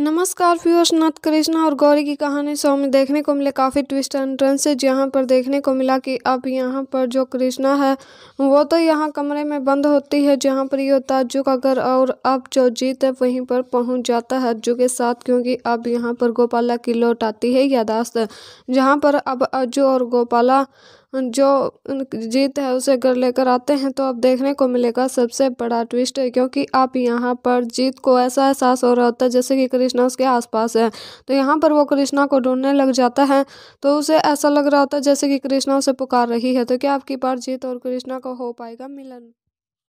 नमस्कार व्यूअर्स नाथ कृष्णा और गौरी की कहानी शो में देखने को मिले काफ़ी ट्विस्ट एंड से जहाँ पर देखने को मिला कि अब यहाँ पर जो कृष्णा है वो तो यहाँ कमरे में बंद होती है जहाँ पर ये होता है अज्जू का घर और अब जो जीत है वहीं पर पहुँच जाता है अज्जू के साथ क्योंकि अब यहाँ पर गोपाला की लौट आती है यादाश्त जहाँ पर अब अज्जू और गोपाला जो जीत है उसे घर लेकर आते हैं तो अब देखने को मिलेगा सबसे बड़ा ट्विस्ट है क्योंकि अब यहाँ पर जीत को ऐसा एहसास हो रहा होता है जैसे कि कृष्णा उसके आसपास है तो यहाँ पर वो कृष्णा को ढूंढने लग जाता है तो उसे ऐसा लग रहा होता है जैसे कि कृष्णा उसे पुकार रही है तो क्या आपकी बार जीत और कृष्णा को हो पाएगा मिलन